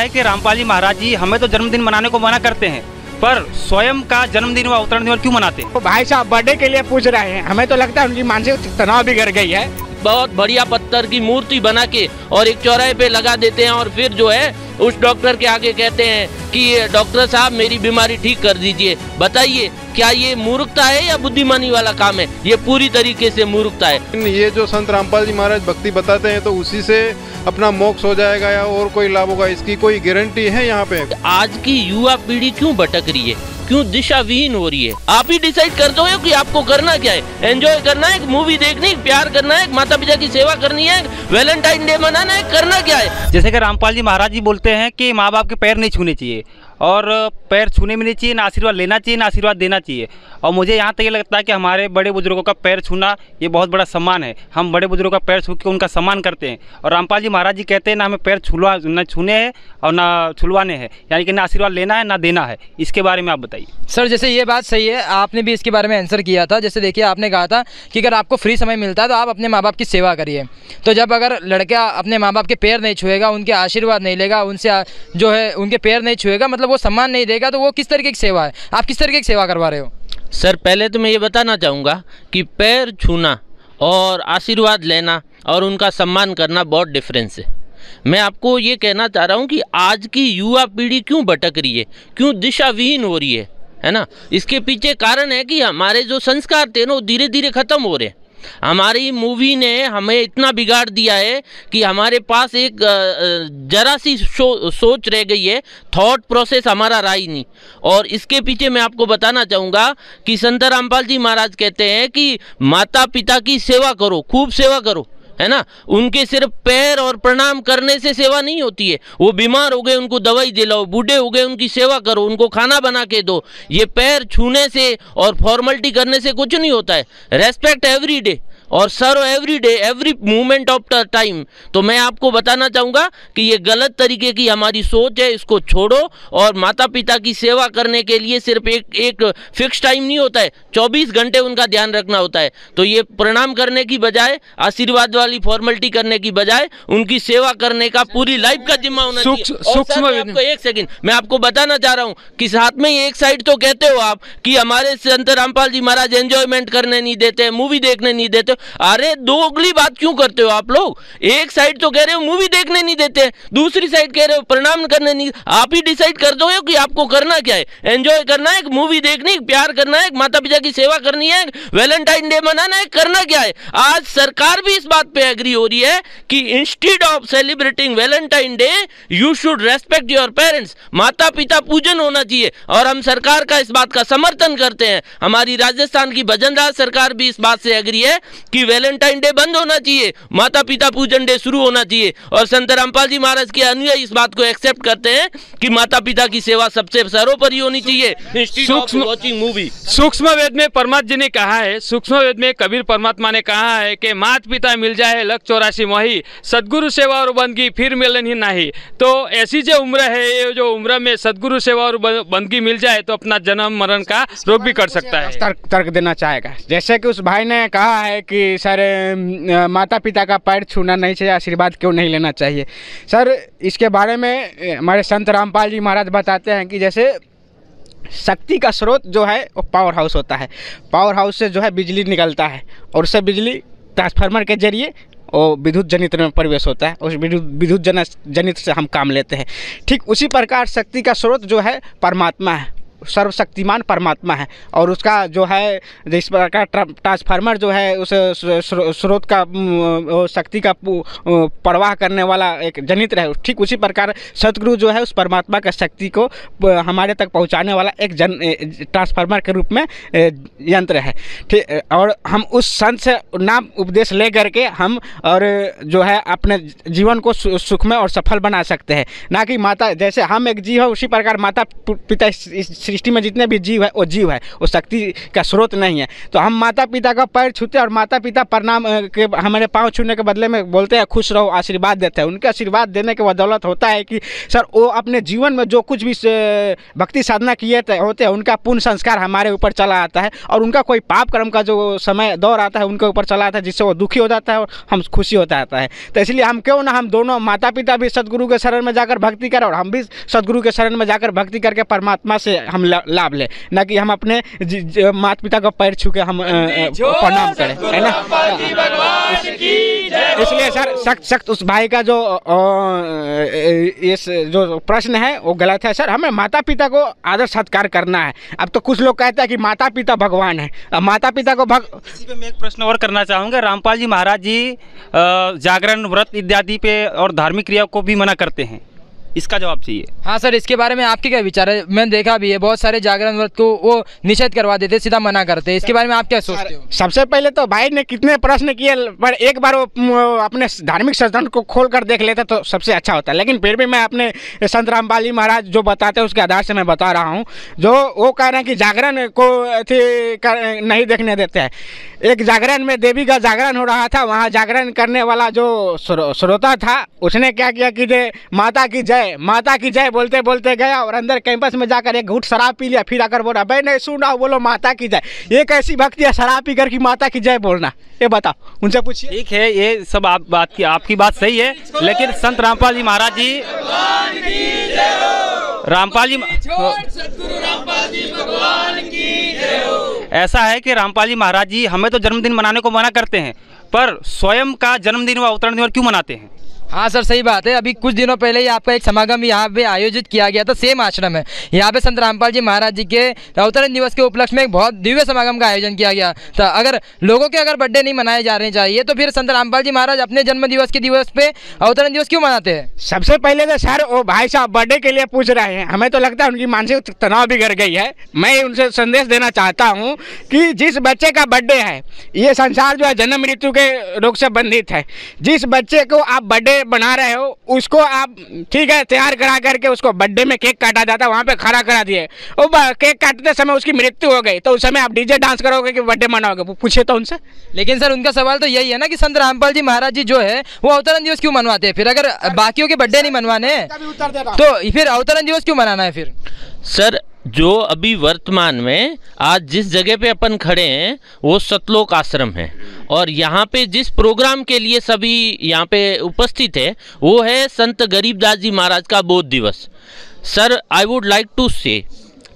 है कि रामपाल जी महाराज जी हमें तो जन्मदिन मनाने को मना करते हैं पर स्वयं का जन्मदिन व उत्तरायण दिवस क्यों मनाते हैं तो भाई साहब बर्थडे के लिए पूछ रहे हैं हमें तो लगता है उनकी मानसिक तनाव बिगड़ गई है बहुत बढ़िया पत्थर की मूर्ति बना के और एक चौराहे पे लगा देते हैं और फिर जो है उस डॉक्टर के आगे कहते हैं कि डॉक्टर साहब मेरी बीमारी ठीक कर दीजिए बताइए क्या ये मूर्खता है या बुद्धिमानी वाला काम है ये पूरी तरीके से मूर्खता है ये जो संत रामपाल जी महाराज भक्ति बताते हैं तो उसी से अपना मोक्ष हो जाएगा या और कोई लाभ होगा इसकी कोई गारंटी है यहाँ पे आज की युवा पीढ़ी क्यों भटक रही है क्यों दिशाविहीन हो रही है आप ही डिसाइड कर दो कि आपको करना क्या है एंजॉय करना है मूवी देखनी प्यार करना है माता पिता की सेवा करनी है वैलेंटाइन डे मनाना है करना क्या है जैसे कि रामपाल जी महाराज जी बोलते हैं कि माँ बाप के पैर नहीं छूने चाहिए और पैर छूने भी नहीं चाहिए ना आशीर्वाद लेना चाहिए ना आशीर्वाद देना चाहिए और मुझे यहाँ तक ये लगता है कि हमारे बड़े बुजुर्गों का पैर छूना ये बहुत बड़ा सम्मान है हम बड़े बुजुर्गों का पैर छू के उनका सम्मान करते हैं और रामपाल जी महाराज जी कहते हैं ना हमें पैर छुलवा ना छूने हैं और ना छुलवाने हैं यानी कि ना आशीर्वाद लेना है ना देना है इसके बारे में आप बताइए सर जैसे ये बात सही है आपने भी इसके बारे में आंसर किया था जैसे देखिए आपने कहा था कि अगर आपको फ्री समय मिलता है तो आप अपने माँ बाप की सेवा करिए तो जब अगर लड़का अपने माँ बाप के पैर नहीं छुएगा उनके आशीर्वाद नहीं लेगा उनसे जो है उनके पैर नहीं छुएगा मतलब वो सम्मान नहीं देगा तो वो किस तरीके की सेवा है आप किस तरीके की सेवा करवा रहे हो सर पहले तो मैं ये बताना चाहूँगा कि पैर छूना और आशीर्वाद लेना और उनका सम्मान करना बहुत डिफरेंस है मैं आपको ये कहना चाह रहा हूँ कि आज की युवा पीढ़ी क्यों भटक रही है क्यों दिशाविहीन हो रही है है ना इसके पीछे कारण है कि हमारे जो संस्कार थे ना वो धीरे धीरे ख़त्म हो रहे हैं हमारी मूवी ने हमें इतना बिगाड़ दिया है कि हमारे पास एक जरा सी सोच रह गई है थॉट प्रोसेस हमारा रहा ही नहीं और इसके पीछे मैं आपको बताना चाहूँगा कि संत रामपाल जी महाराज कहते हैं कि माता पिता की सेवा करो खूब सेवा करो है ना उनके सिर्फ पैर और प्रणाम करने से सेवा नहीं होती है वो बीमार हो गए उनको दवाई दिलाओ बूढ़े हो गए उनकी सेवा करो उनको खाना बना के दो ये पैर छूने से और फॉर्मेलिटी करने से कुछ नहीं होता है रेस्पेक्ट एवरी डे और sir every day every movement of time तो मैं आपको बताना चाहूँगा कि ये गलत तरीके की हमारी सोच है इसको छोड़ो और माता पिता की सेवा करने के लिए सिर्फ एक एक फिक्स टाइम नहीं होता है 24 घंटे उनका ध्यान रखना होता है तो ये प्रणाम करने की बजाय आशीर्वाद वाली फॉर्मेलिटी करने की बजाय उनकी सेवा करने का पूरी लाइफ का जिम्मा होना चाहिए आपको एक सेकंड मैं आपको बताना चाह रहा हूँ कि साथ में एक साइड तो कहते हो आप कि हमारे संत रामपाल जी महाराज एंजॉयमेंट करने नहीं देते मूवी देखने नहीं देते अरे दो अगली बात क्यों करते हो आप लोग एक साइड तो कह रहे हो मूवी देखने नहीं देते दूसरी साइड कह रहे हो प्रणाम करने नहीं आप ही डिसाइड कर दो कि आपको करना क्या है एंजॉय करना है मूवी देखनी प्यार करना है माता पिता इंडिया की सेवा करनी है वैलेंटाइन डे मनाना है करना क्या है आज सरकार भी इस बात पे एग्री हो रही है कि instead of celebrating Valentine day you should respect your parents माता पिता पूजन होना चाहिए और हम सरकार का इस बात का समर्थन करते हैं हमारी राजस्थान की भजन सरकार भी इस बात से एग्री है कि वैलेंटाइन डे बंद होना चाहिए माता पिता पूजन डे शुरू होना चाहिए और संत रामपाल जी महाराज के अनुयायी इस बात को एक्सेप्ट करते हैं कि माता पिता की सेवा सबसे सर्वोपरि होनी चाहिए सूक्ष्म मूवी सूक्ष्म वेद में परमात जी ने कहा है सूक्ष्म वेद में कबीर परमात्मा ने कहा है कि मात पिता मिल जाए लक चौरासी मोही सदगुरु सेवा और बंदगी फिर मिलन ही नहीं तो ऐसी जो उम्र है ये जो उम्र में सदगुरु सेवा और बंदगी मिल जाए तो अपना जन्म मरण का रोग भी कर सकता है तर्क तर्क देना चाहेगा जैसे कि उस भाई ने कहा है कि सर माता पिता का पैर छूना नहीं चाहिए आशीर्वाद क्यों नहीं लेना चाहिए सर इसके बारे में हमारे संत रामपाल जी महाराज बताते हैं कि जैसे शक्ति का स्रोत जो है वो पावर हाउस होता है पावर हाउस से जो है बिजली निकलता है और उससे बिजली ट्रांसफार्मर के जरिए वो विद्युत जनित्र में प्रवेश होता है उस विद्युत जन जनित्र से हम काम लेते हैं ठीक उसी प्रकार शक्ति का स्रोत जो है परमात्मा है सर्वशक्तिमान परमात्मा है और उसका जो है जिस प्रकार ट्रांसफार्मर जो है उस स्रोत का शक्ति का प्रवाह करने वाला एक जनित्र है ठीक उसी प्रकार सतगुरु जो है उस परमात्मा का शक्ति को हमारे तक पहुंचाने वाला एक जन ट्रांसफार्मर के रूप में यंत्र है ठीक और हम उस संत से नाम उपदेश ले करके हम और जो है अपने जीवन को सुखमय और सफल बना सकते हैं ना कि माता जैसे हम एक जीव है उसी प्रकार माता पिता इस सृष्टि में जितने भी जीव है वो जीव है वो शक्ति का स्रोत नहीं है तो हम माता पिता का पैर छूते और माता पिता प्रणाम के हमारे पाँव छूने के बदले में बोलते हैं खुश रहो आशीर्वाद देते हैं उनके आशीर्वाद देने के बदौलत होता है कि सर वो अपने जीवन में जो कुछ भी भक्ति साधना किए होते हैं उनका पूर्ण संस्कार हमारे ऊपर चला आता है और उनका कोई पाप कर्म का जो समय दौर आता है उनके ऊपर चला आता है जिससे वो दुखी हो जाता है और हम खुशी होता आता है तो इसलिए हम क्यों ना हम दोनों माता पिता भी सदगुरु के शरण में जाकर भक्ति करें और हम भी सदगुरु के शरण में जाकर भक्ति करके परमात्मा से हम हम लाभ लें ना कि हम अपने माता पिता का पैर छू के हम प्रणाम करें है ना इसलिए सर सख्त सख्त उस भाई का जो इस जो प्रश्न है वो गलत है सर हमें माता पिता को आदर सत्कार करना है अब तो कुछ लोग कहते हैं कि माता पिता भगवान है अब माता पिता को भग इसी पे मैं एक प्रश्न और करना चाहूँगा रामपाल जी महाराज जी जागरण व्रत इत्यादि पे और धार्मिक क्रिया को भी मना करते हैं इसका जवाब चाहिए हाँ सर इसके बारे में आपके क्या विचार है मैंने देखा भी है बहुत सारे जागरण व्रत को वो निषेध करवा देते सीधा मना करते हैं इसके बारे में आप क्या सोचते हो सबसे पहले तो भाई ने कितने प्रश्न किए पर एक बार वो अपने धार्मिक संस्थान को खोल कर देख लेता तो सबसे अच्छा होता लेकिन फिर भी मैं अपने संत रामबाली महाराज जो बताते हैं उसके आधार से मैं बता रहा हूँ जो वो कह रहे हैं कि जागरण को नहीं देखने देते हैं एक जागरण में देवी का जागरण हो रहा था वहाँ जागरण करने वाला जो श्रोता था उसने क्या किया कि माता की जय जय माता की जय बोलते बोलते गया और अंदर कैंपस में जाकर एक घूट शराब पी लिया फिर आकर बोला भाई नहीं सुना बोलो माता की जय ये कैसी भक्ति है शराब पी की माता की जय बोलना ये बताओ उनसे पूछिए ठीक है ये सब आप बात की आपकी बात सही है लेकिन संत रामपाल जी महाराज जी रामपाल जी ऐसा है कि रामपाल जी महाराज जी हमें तो जन्मदिन मनाने को मना करते हैं पर स्वयं का जन्मदिन व अवतरण दिन क्यों मनाते हैं हाँ सर सही बात है अभी कुछ दिनों पहले ही आपका एक समागम यहाँ पे आयोजित किया गया था सेम आश्रम है यहाँ पे संत रामपाल जी महाराज जी के अवतरण दिवस के उपलक्ष्य में एक बहुत दिव्य समागम का आयोजन किया गया था अगर लोगों के अगर बर्थडे नहीं मनाए जा रहे चाहिए तो फिर संत रामपाल जी महाराज अपने जन्म दिवस के दिवस पे अवतरण दिवस क्यों मनाते हैं सबसे पहले तो सर वो भाई साहब बर्थडे के लिए पूछ रहे हैं हमें तो लगता है उनकी मानसिक तनाव बिगड़ गई है मैं उनसे संदेश देना चाहता हूँ कि जिस बच्चे का बर्थडे है ये संसार जो है जन्म मृत्यु के रोग से बंधित है जिस बच्चे को आप बर्थडे बना रहे हो उसको आप ठीक है तैयार करा करके उसको बर्थडे में केक काटा जाता है वहाँ पे खड़ा करा दिए और केक काटते समय उसकी मृत्यु हो गई तो उस समय आप डीजे डांस करोगे कि बर्थडे मनाओगे पूछे तो उनसे लेकिन सर उनका सवाल तो यही है ना कि संत रामपाल जी महाराज जी जो है वो अवतरण दिवस क्यों मनवाते हैं फिर अगर बाकियों के बर्थडे नहीं मनवाने तो फिर अवतरण दिवस क्यों मनाना है फिर सर जो अभी वर्तमान में आज जिस जगह पे अपन खड़े हैं वो सतलोक आश्रम है और यहाँ पे जिस प्रोग्राम के लिए सभी यहाँ पे उपस्थित है वो है संत गरीबदास जी महाराज का बोध दिवस sir I would like to say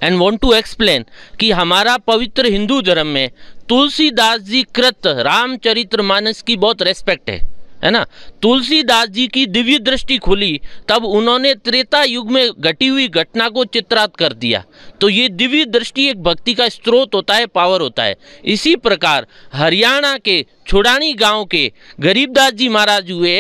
and want to explain कि हमारा पवित्र हिंदू धर्म में तुलसीदास जी कृत रामचरित्र मानस की बहुत रेस्पेक्ट है है ना तुलसीदास जी की दिव्य दृष्टि खुली तब उन्होंने त्रेता युग में घटी हुई घटना को चित्रात कर दिया तो ये दिव्य दृष्टि एक भक्ति का स्रोत होता है पावर होता है इसी प्रकार हरियाणा के छुड़ानी गांव के गरीबदास जी महाराज हुए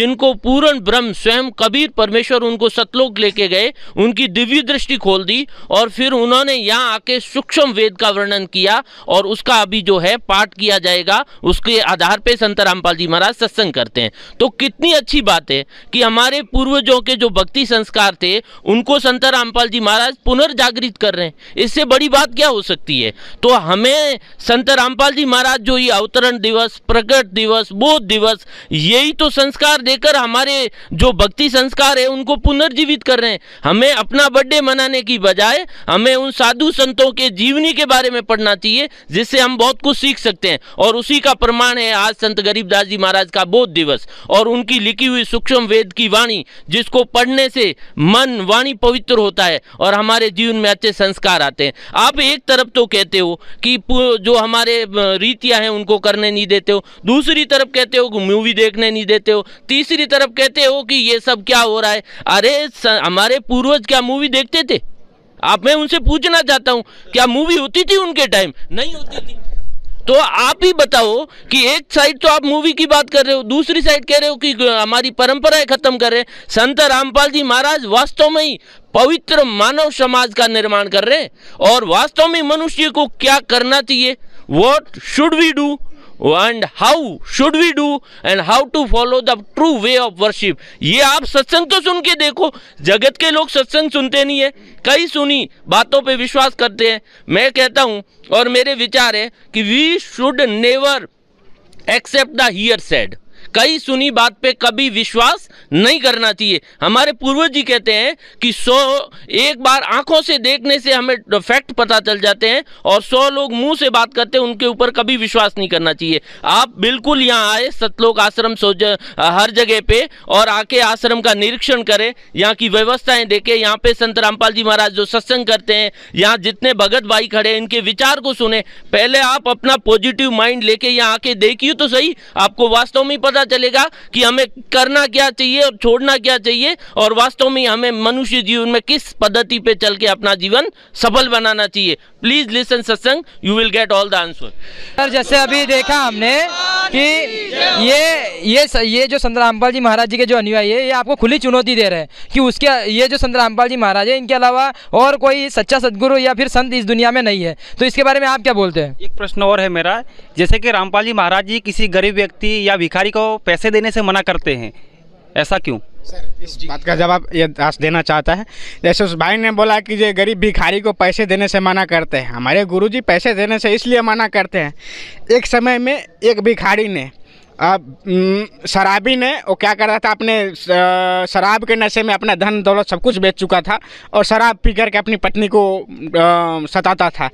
जिनको पूर्ण ब्रह्म स्वयं कबीर परमेश्वर उनको सतलोक लेके गए उनकी दिव्य दृष्टि खोल दी और फिर उन्होंने यहाँ आके सूक्ष्म वेद का वर्णन किया और उसका अभी जो है पाठ किया जाएगा उसके आधार पे संत रामपाल जी महाराज सत्संग कर करते हैं तो कितनी अच्छी बात है कि हमारे पूर्वजों के जो भक्ति संस्कार थे उनको संत रामपाल जी महाराज पुनर्जागृत कर रहे हैं इससे बड़ी बात क्या हो सकती है तो हमें संत रामपाल जी महाराज जो ये अवतरण दिवस प्रकट दिवस बोध दिवस यही तो संस्कार देकर हमारे जो भक्ति संस्कार है उनको पुनर्जीवित कर रहे हैं हमें अपना बर्थडे मनाने की बजाय हमें उन साधु संतों के जीवनी के बारे में पढ़ना चाहिए जिससे हम बहुत कुछ सीख सकते हैं और उसी का प्रमाण है आज संत गरीबदास जी महाराज का बोध दिवस और उनकी लिखी हुई सूक्ष्म वेद की वाणी जिसको पढ़ने से मन वाणी पवित्र होता है और हमारे जीवन में अच्छे संस्कार आते हैं आप एक तरफ तो कहते हो कि जो हमारे रीतियां हैं उनको करने नहीं देते हो दूसरी तरफ कहते हो कि मूवी देखने नहीं देते हो तीसरी तरफ कहते हो कि ये सब क्या हो रहा है अरे हमारे पूर्वज क्या मूवी देखते थे आप मैं उनसे पूछना चाहता हूँ क्या मूवी होती थी उनके टाइम नहीं होती थी तो आप ही बताओ कि एक साइड तो आप मूवी की बात कर रहे हो दूसरी साइड कह रहे हो कि हमारी परंपराएं खत्म कर रहे हैं संत रामपाल जी महाराज वास्तव में ही पवित्र मानव समाज का निर्माण कर रहे हैं और वास्तव में मनुष्य को क्या करना चाहिए what should we do and how should we do and how to follow the true way of worship ये आप सत्संग तो सुन के देखो जगत के लोग सत्संग सुनते नहीं है कई सुनी बातों पे विश्वास करते हैं मैं कहता हूँ और मेरे विचार है कि we should never accept the hearsay कई सुनी बात पे कभी विश्वास नहीं करना चाहिए हमारे पूर्वज जी कहते हैं कि सौ एक बार आंखों से देखने से हमें फैक्ट पता चल जाते हैं और सौ लोग मुंह से बात करते हैं उनके ऊपर कभी विश्वास नहीं करना चाहिए आप बिल्कुल यहाँ आए सतलोक आश्रम सोच हर जगह पे और आके आश्रम का निरीक्षण करें यहाँ की व्यवस्थाएं देखें यहाँ पे संत रामपाल जी महाराज जो सत्संग करते हैं यहाँ जितने भगत भाई खड़े हैं इनके विचार को सुने पहले आप अपना पॉजिटिव माइंड लेके यहाँ आके देखिए तो सही आपको वास्तव में पता पता चलेगा कि हमें करना क्या चाहिए और छोड़ना क्या चाहिए और वास्तव में हमें मनुष्य जीवन में किस पद्धति पे चल के अपना जीवन सफल बनाना चाहिए please listen satsang you will get all the answer sir जैसे अभी देखा हमने कि ये ये ये जो संत रामपाल जी महाराज जी के जो अनुयायी है ये आपको खुली चुनौती दे रहे हैं कि उसके ये जो संत रामपाल जी महाराज है इनके अलावा और कोई सच्चा सदगुरु या फिर संत इस दुनिया में नहीं है तो इसके बारे में आप क्या बोलते हैं एक प्रश्न और है मेरा जैसे कि रामपाल जी महाराज जी किसी गरीब व्यक्ति या भिखारी को पैसे देने से मना करते हैं ऐसा क्यों सर इस बात का जवाब ये दास देना चाहता है जैसे उस भाई ने बोला कि ये गरीब भिखारी को पैसे देने से मना करते हैं हमारे गुरुजी पैसे देने से इसलिए मना करते हैं एक समय में एक भिखारी ने अब हम्म, शराबी ने वो क्या कर रहा था अपने शराब के नशे में अपना धन दौलत सब कुछ बेच चुका था और शराब पी करके अपनी पत्नी को सताता था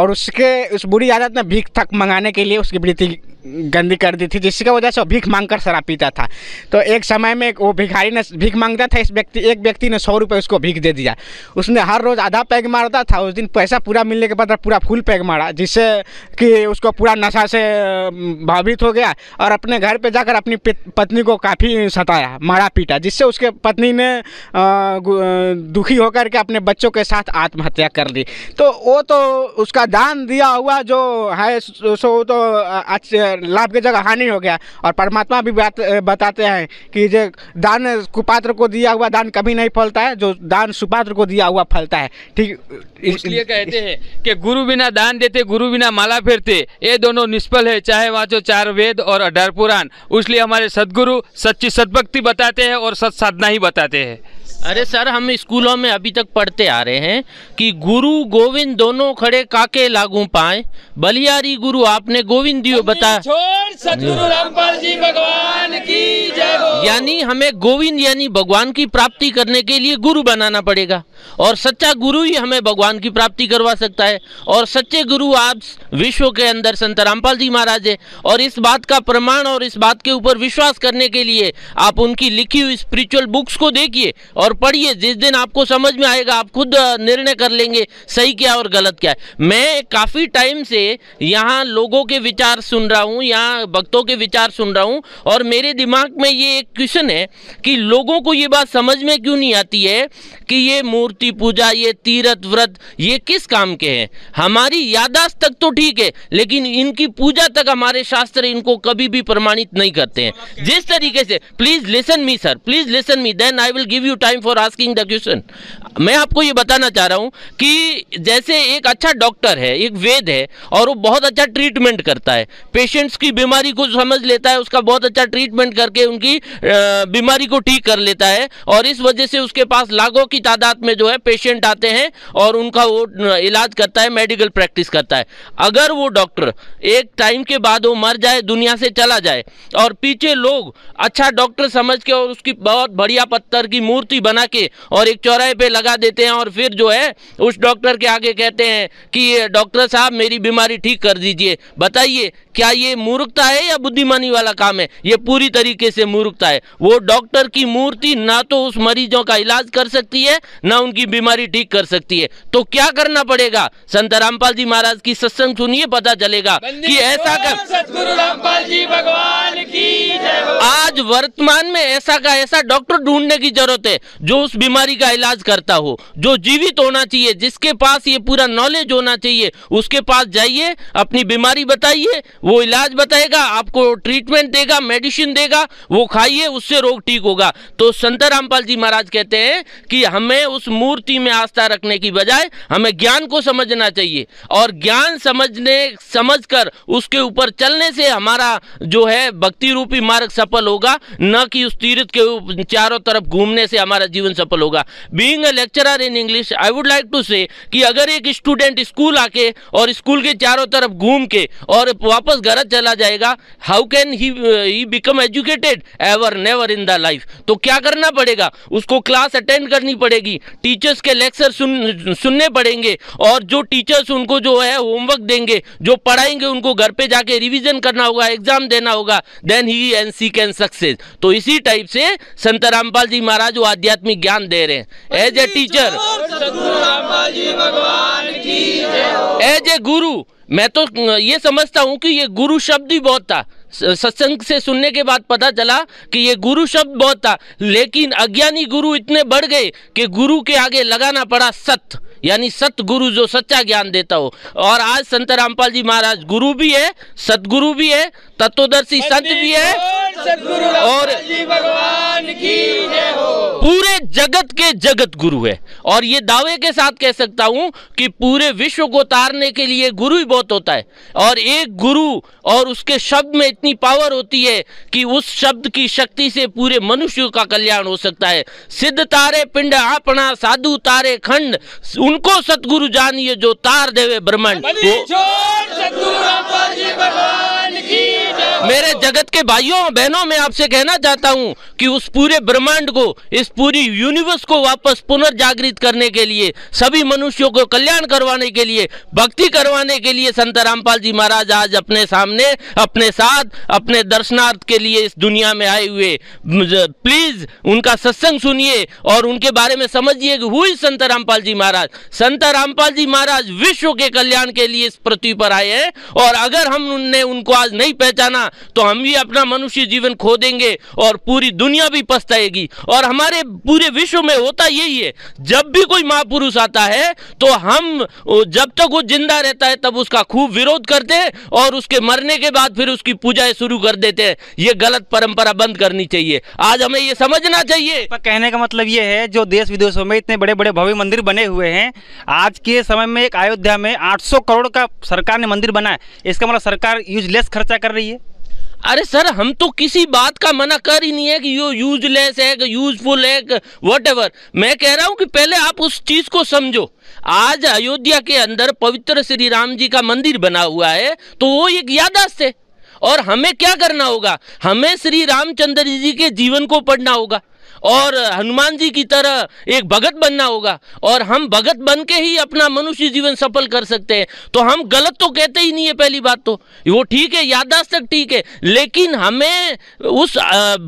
और उसके उस बुरी आदत ने भीख थक मंगाने के लिए उसकी वृत्ति गंदी कर दी थी जिसकी वजह से वो भीख मांग कर शराब पीता था तो एक समय में वो भिखारी ने भीख मांगता था इस व्यक्ति एक व्यक्ति ने सौ रुपये उसको भीख दे दिया उसने हर रोज़ आधा पैग मारता था उस दिन पैसा पूरा मिलने के बाद पूरा फुल पैग मारा जिससे कि उसको पूरा नशा से भावित हो गया और अपने घर पर जाकर अपनी पत्नी को काफ़ी सताया मारा पीटा जिससे उसके पत्नी ने दुखी होकर के अपने बच्चों के साथ आत्महत्या कर ली तो वो तो उसका दान दिया हुआ जो है सो तो लाभ की जगह हानि हो गया और परमात्मा भी बात बताते हैं कि जो दान कुपात्र को दिया हुआ दान कभी नहीं फलता है जो दान सुपात्र को दिया हुआ फलता है ठीक इसलिए कहते हैं कि गुरु बिना दान देते गुरु बिना माला फेरते ये दोनों निष्फल है चाहे जो चार वेद और अडर पुराण इसलिए हमारे सदगुरु सच्ची सदभक्ति बताते हैं और सत्साधना ही बताते हैं अरे सर हम स्कूलों में अभी तक पढ़ते आ रहे हैं कि गुरु गोविंद दोनों खड़े काके लागू पाए बलियारी गुरु आपने गोविंद दियो बताया जी भगवान की जय यानी हमें गोविंद यानी भगवान की प्राप्ति करने के लिए गुरु बनाना पड़ेगा और सच्चा गुरु ही हमें भगवान की प्राप्ति करवा सकता है और सच्चे गुरु आप विश्व के अंदर संत रामपाल जी महाराज है और इस बात का प्रमाण और इस बात के ऊपर विश्वास करने के लिए आप उनकी लिखी हुई स्पिरिचुअल बुक्स को देखिए और और पढ़िए जिस दिन आपको समझ में आएगा आप खुद निर्णय कर लेंगे सही क्या और गलत क्या है मैं काफ़ी टाइम से यहाँ लोगों के विचार सुन रहा हूँ यहाँ भक्तों के विचार सुन रहा हूँ और मेरे दिमाग में ये एक क्वेश्चन है कि लोगों को ये बात समझ में क्यों नहीं आती है कि ये मूर्ति पूजा ये तीर्थ व्रत ये किस काम के हैं हमारी यादाश्त तक तो ठीक है लेकिन इनकी पूजा तक हमारे शास्त्र इनको कभी भी प्रमाणित नहीं करते हैं जिस तरीके से please listen me sir please listen me then I will give you time for asking the question मैं आपको ये बताना चाह रहा हूँ कि जैसे एक अच्छा डॉक्टर है एक वेद है और वो बहुत अच्छा ट्रीटमेंट करता है पेशेंट्स की बीमारी को समझ लेता है उसका बहुत अच्छा ट्रीटमेंट करके उनकी बीमारी को ठीक कर लेता है और इस वजह से उसके पास लाखों की तादाद में जो है पेशेंट आते हैं और उनका वो इलाज करता है मेडिकल प्रैक्टिस करता है अगर वो डॉक्टर एक टाइम के बाद वो मर जाए दुनिया से चला जाए और पीछे लोग अच्छा डॉक्टर समझ के और उसकी बहुत बढ़िया पत्थर की मूर्ति बना के और एक चौराहे पे लगा देते हैं और फिर जो है उस डॉक्टर के आगे कहते हैं कि डॉक्टर साहब मेरी बीमारी ठीक कर दीजिए बताइए क्या ये मूर्खता है या बुद्धिमानी वाला काम है ये पूरी तरीके से मूर्खता है वो डॉक्टर की मूर्ति ना तो उस मरीजों का इलाज कर सकती है ना उनकी बीमारी ठीक कर सकती है तो क्या करना पड़ेगा संत रामपाल जी महाराज की सत्संग सुनिए पता चलेगा कि ऐसा कर रामपाल जी भगवान की आज वर्तमान में ऐसा का ऐसा डॉक्टर ढूंढने की जरूरत है जो उस बीमारी का इलाज करता हो जो जीवित होना चाहिए जिसके पास ये पूरा नॉलेज होना चाहिए उसके पास जाइए अपनी बीमारी बताइए वो इलाज बताएगा आपको ट्रीटमेंट देगा मेडिसिन देगा वो खाइए उससे रोग ठीक होगा तो संत रामपाल जी महाराज कहते हैं कि हमें उस मूर्ति में आस्था रखने की बजाय हमें ज्ञान को समझना चाहिए और ज्ञान समझने समझ कर उसके ऊपर चलने से हमारा जो है भक्ति रूपी मार्ग सफल होगा न कि उस तीर्थ के चारों तरफ घूमने से हमारा हमारा जीवन सफल होगा being lecturer in English I would like to say कि अगर एक स्टूडेंट स्कूल आके और स्कूल के चारों तरफ घूम के और वापस घर चला जाएगा how can he become educated ever never in the life तो क्या करना पड़ेगा उसको क्लास अटेंड करनी पड़ेगी टीचर्स के लेक्चर सुन सुनने पड़ेंगे और जो टीचर्स उनको जो है होमवर्क देंगे जो पढ़ाएंगे उनको घर पे जाके रिवीजन करना होगा एग्जाम देना होगा then he and she can success तो इसी टाइप से संत रामपाल जी महाराज वो आध्यात्मिक ज्ञान दे रहे हैं as a teacher as a guru मैं तो ये समझता हूँ कि ये गुरु शब्द ही बहुत था सत्संग से सुनने के बाद पता चला कि ये गुरु शब्द बहुत था लेकिन अज्ञानी गुरु इतने बढ़ गए कि गुरु के आगे लगाना पड़ा सत्य यानी सत गुरु जो सच्चा ज्ञान देता हो और आज संत रामपाल जी महाराज गुरु भी है सतगुरु भी है तत्वदर्शी संत भी है और पूरे जगत के जगत गुरु है और ये दावे के साथ कह सकता हूँ कि पूरे विश्व को तारने के लिए गुरु ही बहुत होता है और एक गुरु और उसके शब्द में इतनी पावर होती है कि उस शब्द की शक्ति से पूरे मनुष्य का कल्याण हो सकता है सिद्ध तारे पिंड आपना साधु तारे खंड उनको सतगुरु जानिए जो तार देवे ब्रह्मंड the deer. मेरे जगत के भाइयों बहनों मैं आपसे कहना चाहता हूँ कि उस पूरे ब्रह्मांड को इस पूरी यूनिवर्स को वापस पुनर्जागृत करने के लिए सभी मनुष्यों को कल्याण करवाने के लिए भक्ति करवाने के लिए संत रामपाल जी महाराज आज अपने सामने अपने साथ अपने दर्शनार्थ के लिए इस दुनिया में आए हुए प्लीज उनका सत्संग सुनिए और उनके बारे में समझिए कि हुई संत रामपाल जी महाराज संत रामपाल जी महाराज विश्व के कल्याण के लिए इस पृथ्वी पर आए हैं और अगर हमने उनको आज नहीं पहचाना करना तो हम भी अपना मनुष्य जीवन खो देंगे और पूरी दुनिया भी पछताएगी और हमारे पूरे विश्व में होता यही है जब भी कोई महापुरुष आता है तो हम जब तक वो जिंदा रहता है तब उसका खूब विरोध करते हैं और उसके मरने के बाद फिर उसकी पूजाएं शुरू कर देते हैं ये गलत परंपरा बंद करनी चाहिए आज हमें ये समझना चाहिए पर कहने का मतलब ये है जो देश विदेशों में इतने बड़े बड़े भव्य मंदिर बने हुए हैं आज के समय में एक अयोध्या में 800 करोड़ का सरकार ने मंदिर बनाया इसका मतलब सरकार यूजलेस खर्चा कर रही है अरे सर हम तो किसी बात का मना कर ही नहीं है कि यो यूजलेस है कि यूजफुल है वट एवर मैं कह रहा हूँ कि पहले आप उस चीज़ को समझो आज अयोध्या के अंदर पवित्र श्री राम जी का मंदिर बना हुआ है तो वो एक यादाश्त है और हमें क्या करना होगा हमें श्री रामचंद्र जी के जीवन को पढ़ना होगा और हनुमान जी की तरह एक भगत बनना होगा और हम भगत बन के ही अपना मनुष्य जीवन सफल कर सकते हैं तो हम गलत तो कहते ही नहीं है पहली बात तो वो ठीक है यादाश्त तक ठीक है लेकिन हमें उस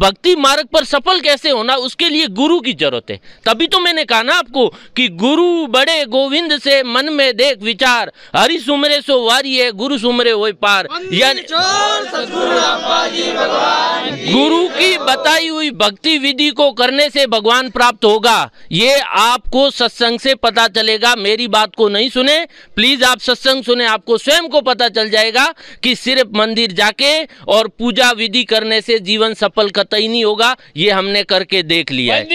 भक्ति मार्ग पर सफल कैसे होना उसके लिए गुरु की जरूरत है तभी तो मैंने कहा ना आपको कि गुरु बड़े गोविंद से मन में देख विचार हरि सुमरे सो वारी है गुरु सुमरे वो पार यानी गुरु की बताई हुई भक्ति विधि को कर करने से भगवान प्राप्त होगा ये आपको सत्संग से पता चलेगा मेरी बात को नहीं सुने प्लीज आप सत्संग सुने आपको स्वयं को पता चल जाएगा कि सिर्फ मंदिर जाके और पूजा विधि करने से जीवन सफल कतई नहीं होगा ये हमने करके देख लिया है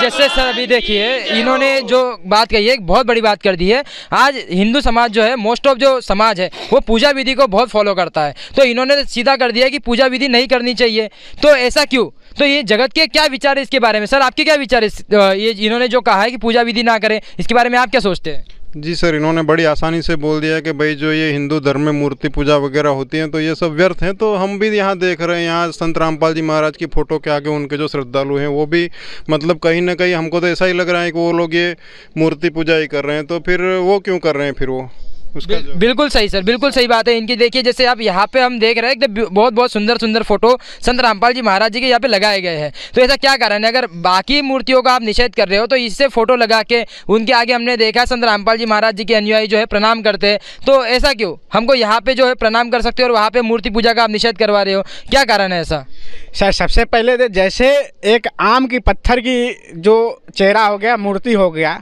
जैसे सर अभी देखिए इन्होंने जो बात कही है बहुत बड़ी बात कर दी है आज हिंदू समाज जो है मोस्ट ऑफ जो समाज है वो पूजा विधि को बहुत फॉलो करता है तो इन्होंने तो सीधा कर दिया कि पूजा विधि नहीं करनी चाहिए तो ऐसा क्यों तो ये जगत के क्या विचार है इसके बारे में सर आपके क्या विचार है ये इन्होंने जो कहा है कि पूजा विधि ना करें इसके बारे में आप क्या सोचते हैं जी सर इन्होंने बड़ी आसानी से बोल दिया कि भाई जो ये हिंदू धर्म में मूर्ति पूजा वगैरह होती हैं तो ये सब व्यर्थ हैं तो हम भी यहाँ देख रहे हैं यहाँ संत रामपाल जी महाराज की फ़ोटो के आगे उनके जो श्रद्धालु हैं वो भी मतलब कहीं ना कहीं हमको तो ऐसा ही लग रहा है कि वो लोग ये मूर्ति पूजा ही कर रहे हैं तो फिर वो क्यों कर रहे हैं फिर वो उसका बिल्कुल सही सर बिल्कुल सही बात है इनकी देखिए जैसे आप यहाँ पे हम देख रहे हैं एकदम बहुत बहुत सुंदर सुंदर फोटो संत रामपाल जी महाराज जी के यहाँ पे लगाए गए हैं तो ऐसा क्या कारण है अगर बाकी मूर्तियों का आप निषेध कर रहे हो तो इससे फोटो लगा के उनके आगे हमने देखा संत रामपाल जी महाराज जी के अनुयायी जो है प्रणाम करते हैं तो ऐसा क्यों हमको यहाँ पे जो है प्रणाम कर सकते हो और वहाँ पे मूर्ति पूजा का आप निषेध करवा रहे हो क्या कारण है ऐसा सर सबसे पहले तो जैसे एक आम की पत्थर की जो चेहरा हो गया मूर्ति हो गया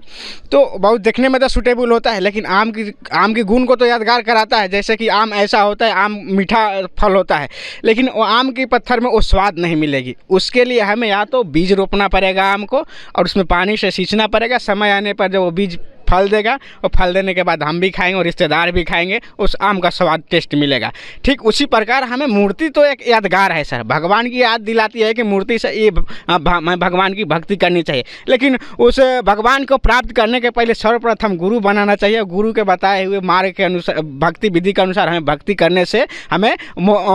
तो बहुत देखने में तो सूटेबल होता है लेकिन आम की आम के गुण को तो यादगार कराता है जैसे कि आम ऐसा होता है आम मीठा फल होता है लेकिन वो आम के पत्थर में वो स्वाद नहीं मिलेगी उसके लिए हमें या तो बीज रोपना पड़ेगा आम को और उसमें पानी से सींचना पड़ेगा समय आने पर जब वो बीज फल देगा और फल देने के बाद हम भी खाएंगे और रिश्तेदार भी खाएंगे उस आम का स्वाद टेस्ट मिलेगा ठीक उसी प्रकार हमें मूर्ति तो एक यादगार है सर भगवान की याद दिलाती है कि मूर्ति से ये भगवान की भक्ति करनी चाहिए लेकिन उस भगवान को प्राप्त करने के पहले सर्वप्रथम गुरु बनाना चाहिए गुरु के बताए हुए मार्ग के अनुसार भक्ति विधि के अनुसार हमें भक्ति करने से हमें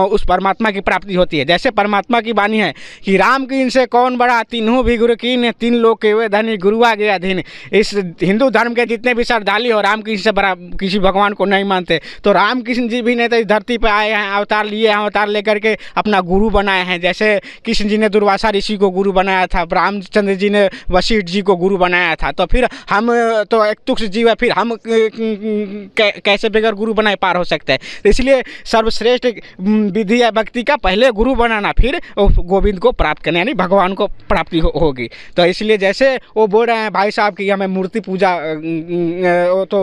उस परमात्मा की प्राप्ति होती है जैसे परमात्मा की वाणी है कि राम की इनसे कौन बड़ा तीनों भी गुरु की तीन लोग के हुए धनी गुरुआ गया अधीन इस हिंदू धर्म के के जितने भी श्रद्धालु हो रामकृष्ण से बड़ा किसी भगवान को नहीं मानते तो रामकृष्ण जी भी नहीं तो इस धरती पर आए हैं अवतार लिए हैं अवतार लेकर के अपना गुरु बनाए हैं जैसे कृष्ण जी ने दुर्वासा ऋषि को गुरु बनाया था रामचंद्र जी ने वशिष्ठ जी को गुरु बनाया था तो फिर हम तो एक तुक्ष जीव है फिर हम कैसे बगैर गुरु बनाए पार हो सकते हैं तो इसलिए सर्वश्रेष्ठ विधि या भक्ति का पहले गुरु बनाना फिर गोविंद को प्राप्त करना यानी भगवान को प्राप्ति होगी तो इसलिए जैसे वो बोल रहे हैं भाई साहब कि हमें मूर्ति पूजा वो तो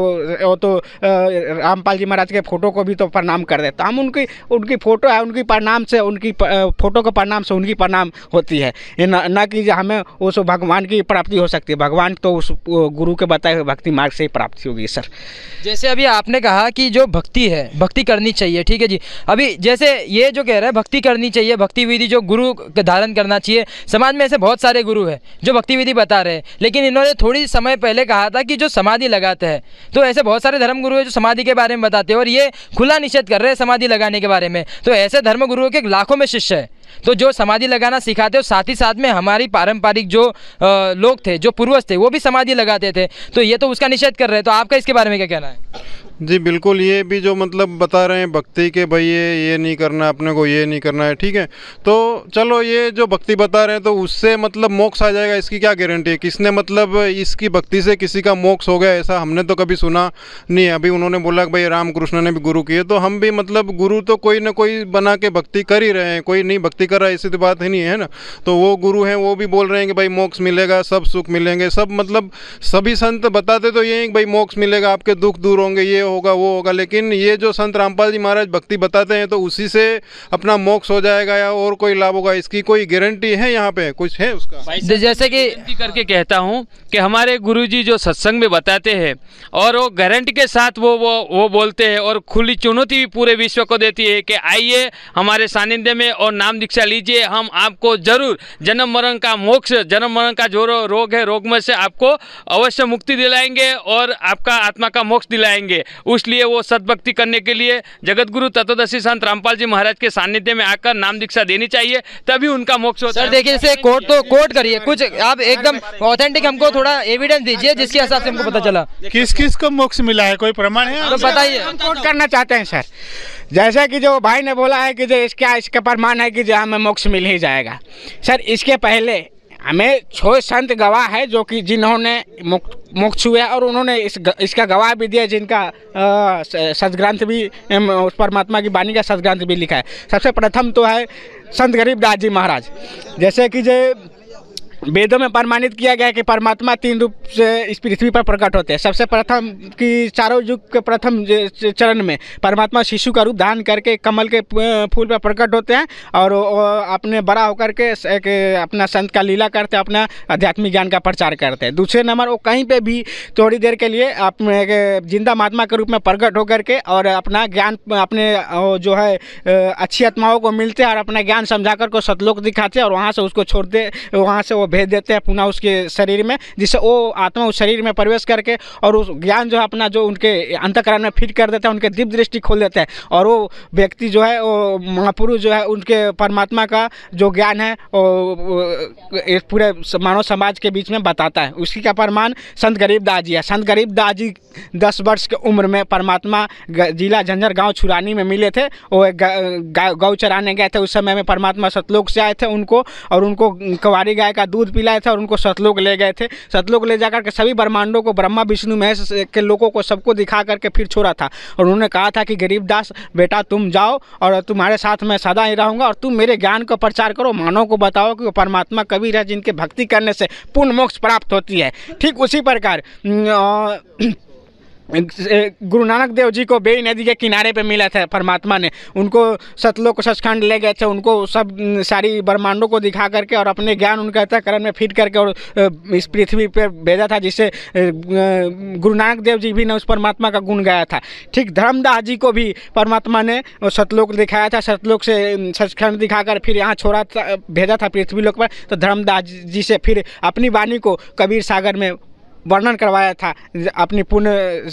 वो तो रामपाल जी महाराज के फ़ोटो को भी तो प्रणाम कर देता हम उनकी उनकी फ़ोटो है उनकी प्रणाम से उनकी फ़ोटो के प्रणाम से उनकी प्रणाम होती है ना कि हमें उस भगवान की प्राप्ति हो सकती है भगवान तो उस गुरु के बताए हुए भक्ति मार्ग से ही प्राप्ति होगी सर जैसे अभी आपने कहा कि जो भक्ति है भक्ति करनी चाहिए ठीक है जी अभी जैसे ये जो कह रहे हैं भक्ति करनी चाहिए भक्ति विधि जो गुरु धारण करना चाहिए समाज में ऐसे बहुत सारे गुरु हैं जो भक्ति विधि बता रहे हैं लेकिन इन्होंने थोड़ी समय पहले कहा था कि जो समाधि लगाते हैं तो ऐसे बहुत सारे धर्मगुरु है हैं जो समाधि के बारे में बताते हैं और ये खुला निषेध कर रहे हैं समाधि लगाने के बारे में तो ऐसे धर्मगुरुओं के लाखों में शिष्य है तो जो समाधि लगाना सिखाते हो साथ ही साथ में हमारी पारंपरिक जो आ, लोग थे जो पूर्वज थे वो भी समाधि लगाते थे तो ये तो उसका निषेध कर रहे हैं तो आपका इसके बारे में क्या कहना है जी बिल्कुल ये भी जो मतलब बता रहे हैं भक्ति के भाई ये ये नहीं करना अपने को ये नहीं करना है ठीक है तो चलो ये जो भक्ति बता रहे हैं तो उससे मतलब मोक्ष आ जाएगा इसकी क्या गारंटी है किसने मतलब इसकी भक्ति से किसी का मोक्ष हो गया ऐसा हमने तो कभी सुना नहीं है अभी उन्होंने बोला कि भाई रामकृष्ण ने भी गुरु किए तो हम भी मतलब गुरु तो कोई ना कोई बना के भक्ति कर ही रहे हैं कोई नहीं भक्ति कर रहा है ऐसी तो बात ही नहीं है ना तो वो गुरु हैं वो भी बोल रहे हैं कि भाई मोक्ष मिलेगा सब सुख मिलेंगे सब मतलब सभी संत बताते तो ये हैं कि भाई मोक्ष मिलेगा आपके दुख दूर होंगे ये होगा वो होगा लेकिन ये जो संत रामपाल जी महाराज भक्ति बताते हैं तो उसी से अपना मोक्ष हो जाएगा या और कोई लाभ होगा इसकी कोई गारंटी है यहाँ पे कुछ है उसका जैसे कि करके कहता हूँ कि हमारे गुरु जी जो सत्संग में बताते हैं और वो गारंटी के साथ वो वो वो बोलते हैं और खुली चुनौती भी पूरे विश्व को देती है कि आइए हमारे सानिध्य में और नाम दीक्षा लीजिए हम आपको जरूर जन्म मरण का मोक्ष जन्म मरण का जो रोग है रोग में से आपको अवश्य मुक्ति दिलाएंगे और आपका आत्मा का मोक्ष दिलाएंगे उसलिए वो सदभक्ति करने के लिए जगत गुरु तत्वदशी संत रामपाल जी महाराज के सानिध्य में आकर नाम दीक्षा देनी चाहिए तभी उनका मोक्ष होता सर देखिए इसे कोर्ट तो कोर्ट करिए कुछ आप एकदम ऑथेंटिक हमको थोड़ा एविडेंस दीजिए जिसके हिसाब से हमको पता चला किस किस को मोक्ष मिला है कोई प्रमाण है तो बताइए हम कोर्ट करना चाहते हैं सर जैसा कि जो भाई ने बोला है कि जो इसका इसका प्रमाण है कि जो हमें मोक्ष मिल ही जाएगा सर इसके पहले हमें छो संत गवाह है जो कि जिन्होंने मोक्ष हुए और उन्होंने इस ग, इसका गवाह भी दिया जिनका सदग्रंथ भी उस परमात्मा की वाणी का सदग्रंथ भी लिखा है सबसे प्रथम तो है संत गरीब दास जी महाराज जैसे कि जे वेदों में प्रमाणित किया गया कि परमात्मा तीन रूप से इस पृथ्वी पर प्रकट होते हैं सबसे प्रथम कि चारों युग के प्रथम चरण में परमात्मा शिशु का रूप धारण करके कमल के फूल पर प्रकट होते हैं और अपने बड़ा होकर के एक अपना संत का लीला करते हैं अपना आध्यात्मिक ज्ञान का प्रचार करते हैं दूसरे नंबर वो कहीं पर भी थोड़ी देर के लिए अपने जिंदा महात्मा के रूप में प्रकट होकर के और अपना ज्ञान अपने जो है अच्छी आत्माओं को मिलते हैं और अपना ज्ञान समझा कर को सतलोक दिखाते हैं और वहाँ से उसको छोड़ते वहाँ से वो भेज देते हैं पुनः उसके शरीर में जिससे वो आत्मा उस शरीर में प्रवेश करके और उस ज्ञान जो है अपना जो उनके अंतकरण में फिट कर देते हैं उनके दिव्य दृष्टि खोल देते हैं और वो व्यक्ति जो है वो महापुरुष जो है उनके परमात्मा का जो ज्ञान है वो पूरे मानव समाज के बीच में बताता है उसी का प्रमाण संत गरीब दास जी है संत गरीब दास जी दस वर्ष के उम्र में परमात्मा जिला झंझर गांव छुरानी में मिले थे वो गौ चराने गए थे उस समय में परमात्मा सतलोक से आए थे उनको और उनको कंवारी गाय का दूध दूध पिलाया था और उनको सतलोक ले गए थे सतलोक ले जाकर के सभी ब्रह्मांडों को ब्रह्मा विष्णु महेश के लोगों को सबको दिखा करके फिर छोड़ा था और उन्होंने कहा था कि गरीब दास बेटा तुम जाओ और तुम्हारे साथ मैं सदा ही रहूँगा और तुम मेरे ज्ञान का प्रचार करो मानव को बताओ कि वो परमात्मा कबीर है जिनके भक्ति करने से पूर्ण मोक्ष प्राप्त होती है ठीक उसी प्रकार गुरु नानक देव जी को बेई नदी के किनारे पे मिला था परमात्मा ने उनको सतलोक सचखंड ले गए थे उनको सब सारी ब्रह्मांडों को दिखा करके और अपने ज्ञान उनका अंतकरण में फिट करके और इस पृथ्वी पे भेजा था जिससे गुरु नानक देव जी भी ने उस परमात्मा का गुण गाया था ठीक धर्मदास जी को भी परमात्मा ने सतलोक दिखाया था सतलोक से सचखंड दिखाकर फिर यहाँ छोड़ा था भेजा था पृथ्वी लोक पर तो धर्मदास जी से फिर अपनी वाणी को कबीर सागर में वर्णन करवाया था अपनी पूर्ण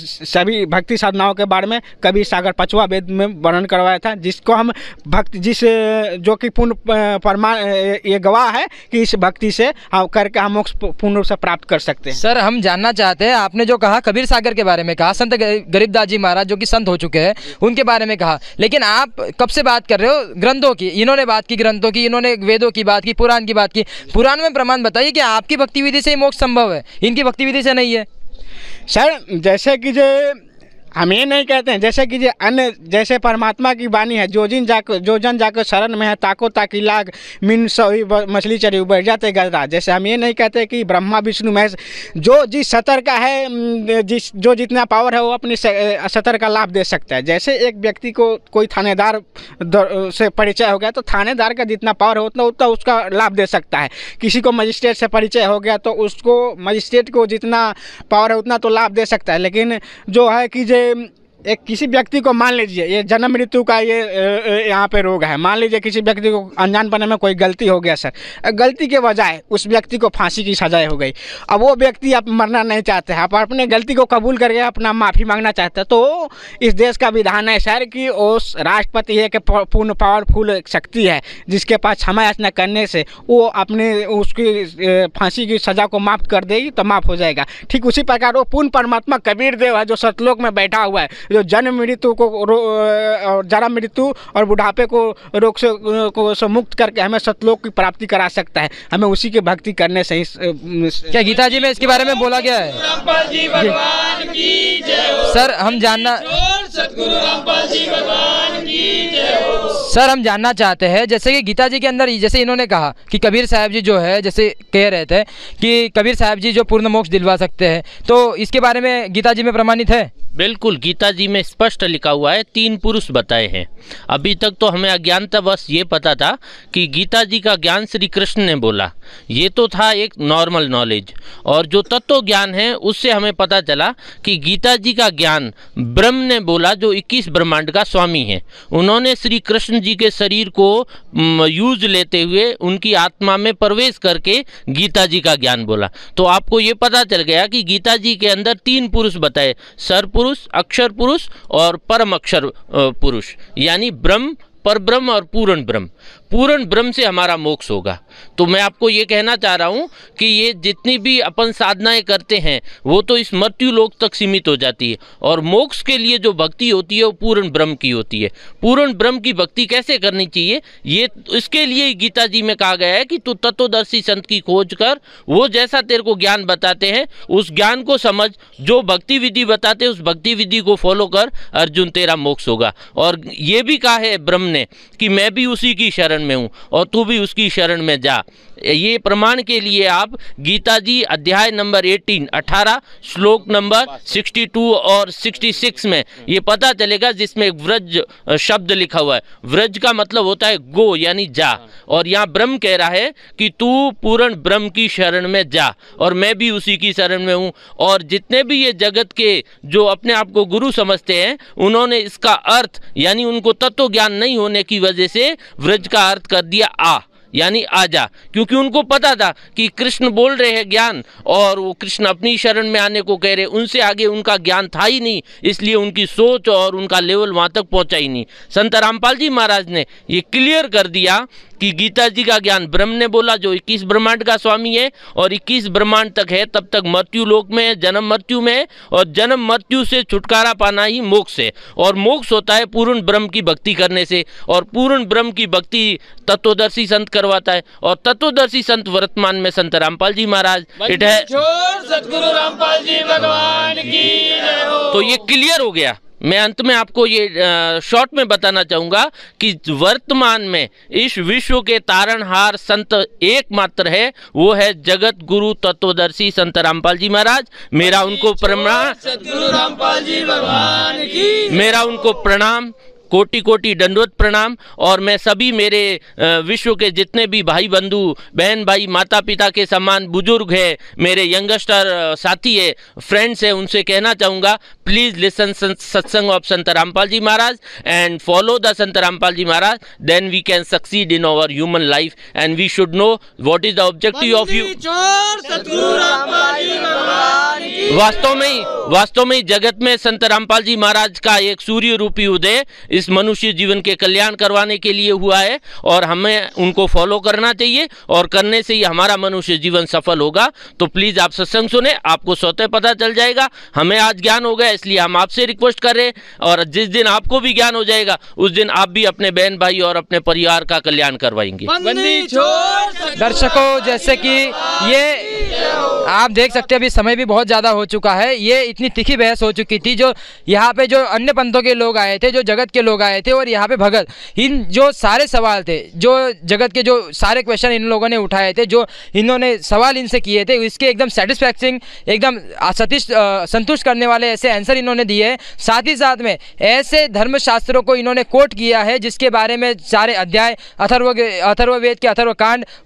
सभी भक्ति साधनाओं के बारे में कभी सागर पचवा वेद में वर्णन करवाया था जिसको हम भक्ति जिस जो कि पूर्ण परमा ये गवाह है कि इस भक्ति से हम करके हम मोक्ष पूर्ण रूप से प्राप्त कर सकते हैं सर हम जानना चाहते हैं आपने जो कहा कबीर सागर के बारे में कहा संत गरीबदास जी महाराज जो कि संत हो चुके हैं उनके बारे में कहा लेकिन आप कब से बात कर रहे हो ग्रंथों की इन्होंने बात की ग्रंथों की इन्होंने वेदों की बात की पुराण की बात की पुराण में प्रमाण बताइए कि आपकी भक्ति विधि से मोक्ष संभव है इनकी भक्ति विधि से नहीं है सर जैसे कि जो हम ये नहीं कहते हैं जैसे कि अन्य जैसे परमात्मा की वाणी है जो जिन जाकर जो जन जाकर शरण में है ताको ताकि लाग मिन सभी मछली चरी उबर जाते गदरा जैसे हम ये नहीं कहते कि ब्रह्मा विष्णु महेश जो जिस सतर का है जिस जो जितना पावर है वो अपनी सतर का लाभ दे सकता है जैसे एक व्यक्ति को कोई थानेदार से परिचय हो गया तो थानेदार का जितना पावर है उतना उतना उसका लाभ दे सकता है किसी को मजिस्ट्रेट से परिचय हो गया तो उसको मजिस्ट्रेट को जितना पावर है उतना तो लाभ दे सकता है लेकिन जो है कि जे Um. एक किसी व्यक्ति को मान लीजिए ये जन्म मृत्यु का ये यहाँ पे रोग है मान लीजिए किसी व्यक्ति को अनजान बने में कोई गलती हो गया सर गलती के बजाय उस व्यक्ति को फांसी की सजाएं हो गई अब वो व्यक्ति आप मरना नहीं चाहते हैं आप अपने गलती को कबूल करके अपना माफ़ी मांगना चाहते हैं तो इस देश का विधान है सर कि उस राष्ट्रपति एक पूर्ण पावरफुल शक्ति है जिसके पास क्षमा याचना करने से वो अपने उसकी फांसी की सज़ा को माफ़ कर देगी तो माफ़ हो जाएगा ठीक उसी प्रकार वो पूर्ण परमात्मा कबीर देव है जो सतलोक में बैठा हुआ है जो जन्म मृत्यु को जरा मृत्यु और बुढ़ापे को रोग से को से मुक्त करके हमें सतलोक की प्राप्ति करा सकता है हमें उसी की भक्ति करने से ही क्या गीता जी में इसके बारे में बोला गया है सर हम जानना सतगुरु रामपाल जी भगवान की जय हो सर हम जानना चाहते हैं जैसे कि गीता जी के अंदर जैसे इन्होंने कहा कि कबीर साहब जी जो है जैसे कह रहे थे कि कबीर साहब जी जो पूर्ण मोक्ष दिलवा सकते हैं तो इसके बारे में गीता जी में प्रमाणित है बिल्कुल गीता जी में स्पष्ट लिखा हुआ है तीन पुरुष बताए हैं अभी तक तो हमें अज्ञानता बस ये पता था कि गीता जी का ज्ञान श्री कृष्ण ने बोला ये तो था एक नॉर्मल नॉलेज और जो तत्व ज्ञान है उससे हमें पता चला कि गीता जी का ज्ञान ब्रह्म ने बोला बोला जो 21 ब्रह्मांड का स्वामी है उन्होंने श्री कृष्ण जी के शरीर को यूज लेते हुए उनकी आत्मा में प्रवेश करके गीता जी का ज्ञान बोला तो आपको ये पता चल गया कि गीता जी के अंदर तीन पुरुष बताए सर पुरुष अक्षर पुरुष और परम अक्षर पुरुष यानी ब्रह्म पर ब्रह्म और पूर्ण ब्रह्म पूर्ण ब्रह्म से हमारा मोक्ष होगा तो मैं आपको ये कहना चाह रहा हूँ कि ये जितनी भी अपन साधनाएं करते हैं वो तो इस मृत्यु लोक तक सीमित हो जाती है और मोक्ष के लिए जो भक्ति होती है वो पूर्ण ब्रह्म की होती है पूर्ण ब्रह्म की भक्ति कैसे करनी चाहिए ये इसके लिए गीता जी में कहा गया है कि तू तत्वदर्शी संत की खोज कर वो जैसा तेरे को ज्ञान बताते हैं उस ज्ञान को समझ जो भक्ति विधि बताते उस भक्ति विधि को फॉलो कर अर्जुन तेरा मोक्ष होगा और ये भी कहा है ब्रह्म ने कि मैं भी उसी की शरण में हूँ और तू भी उसकी शरण में जा ये प्रमाण के लिए आप गीता जी अध्याय नंबर 18 18 श्लोक नंबर 62 और 66 में ये पता चलेगा जिसमें व्रज शब्द लिखा हुआ है व्रज का मतलब होता है गो यानी जा और यहाँ ब्रह्म कह रहा है कि तू पूर्ण ब्रह्म की शरण में जा और मैं भी उसी की शरण में हूँ और जितने भी ये जगत के जो अपने आप को गुरु समझते हैं उन्होंने इसका अर्थ यानी उनको तत्व ज्ञान नहीं होने की वजह से व्रज का अर्थ कर दिया आ यानी आजा क्योंकि उनको पता था कि कृष्ण बोल रहे हैं ज्ञान और वो कृष्ण अपनी शरण में आने को कह रहे उनसे आगे उनका ज्ञान था ही नहीं इसलिए उनकी सोच और उनका लेवल वहाँ तक पहुँचा ही नहीं संत रामपाल जी महाराज ने ये क्लियर कर दिया कि गीता जी का ज्ञान ब्रह्म ने बोला जो 21 ब्रह्मांड का स्वामी है और 21 ब्रह्मांड तक है तब तक मृत्यु लोक में है जन्म मृत्यु में है और जन्म मृत्यु से छुटकारा पाना ही मोक्ष है और मोक्ष होता है पूर्ण ब्रह्म की भक्ति करने से और पूर्ण ब्रह्म की भक्ति तत्वदर्शी संत करवाता है और तत्वदर्शी संत वर्तमान में संत रामपाल जी महाराज इट है रामपाल जी भगवान की तो ये क्लियर हो गया मैं अंत में आपको ये शॉर्ट में बताना चाहूँगा कि वर्तमान में इस विश्व के तारणहार संत एकमात्र है वो है जगत गुरु तत्वदर्शी संत रामपाल जी महाराज मेरा उनको प्रणाम मेरा उनको प्रणाम कोटि कोटि दंडवत प्रणाम और मैं सभी मेरे विश्व के जितने भी भाई बंधु बहन भाई माता पिता के समान बुजुर्ग है मेरे यंगस्टर साथी है फ्रेंड्स है उनसे कहना चाहूँगा please listen satsang of Sant Rampal ji Maharaj and follow the Sant Rampal ji Maharaj then we can succeed in our human life and we should know what is the objective of you वास्तव में वास्तव में जगत में संत रामपाल जी महाराज का एक सूर्य रूपी उदय इस मनुष्य जीवन के कल्याण करवाने के लिए हुआ है और हमें उनको फॉलो करना चाहिए और करने से ही हमारा मनुष्य जीवन सफल होगा तो प्लीज़ आप सत्संग सुने आपको स्वतः पता चल जाएगा हमें आज ज्ञान हो गया इसलिए हम आपसे रिक्वेस्ट कर रहे हैं और जिस दिन आपको भी ज्ञान हो जाएगा उस दिन आप भी अपने बहन भाई और अपने परिवार का कल्याण करवाएंगे दर्शकों जैसे कि ये आप देख सकते हैं अभी समय भी बहुत ज़्यादा हो चुका है ये इतनी तिखी बहस हो चुकी थी जो यहाँ पे जो अन्य पंथों के लोग आए थे जो जगत के लोग आए थे और यहाँ पे भगत इन जो सारे सवाल थे जो जगत के जो सारे क्वेश्चन इन लोगों ने उठाए थे जो इन्होंने सवाल इनसे किए थे इसके एकदम सेटिस्फैक्शन एकदम सतीश संतुष्ट करने वाले ऐसे आंसर इन्होंने दिए साथ ही साथ में ऐसे धर्मशास्त्रों को इन्होंने कोट किया है जिसके बारे में सारे अध्याय अथर्व अथर्ववेद के अथर्व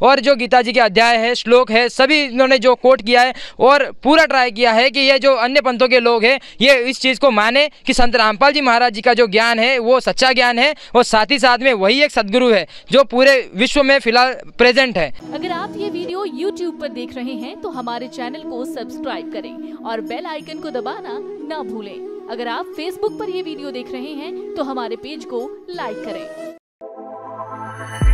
और जो गीता जी के अध्याय है श्लोक है सभी इन्होंने जो कोट किया है और पूरा ट्राई किया है कि ये जो अन्य पंथों के लोग हैं ये इस चीज़ को माने कि संत रामपाल जी महाराज जी का जो ज्ञान है वो सच्चा ज्ञान है और साथ ही साथ में वही एक सदगुरु है जो पूरे विश्व में फिलहाल प्रेजेंट है अगर आप ये वीडियो यूट्यूब पर देख रहे हैं तो हमारे चैनल को सब्सक्राइब करें और बेल आइकन को दबाना न भूले अगर आप फेसबुक आरोप ये वीडियो देख रहे हैं तो हमारे पेज को लाइक करें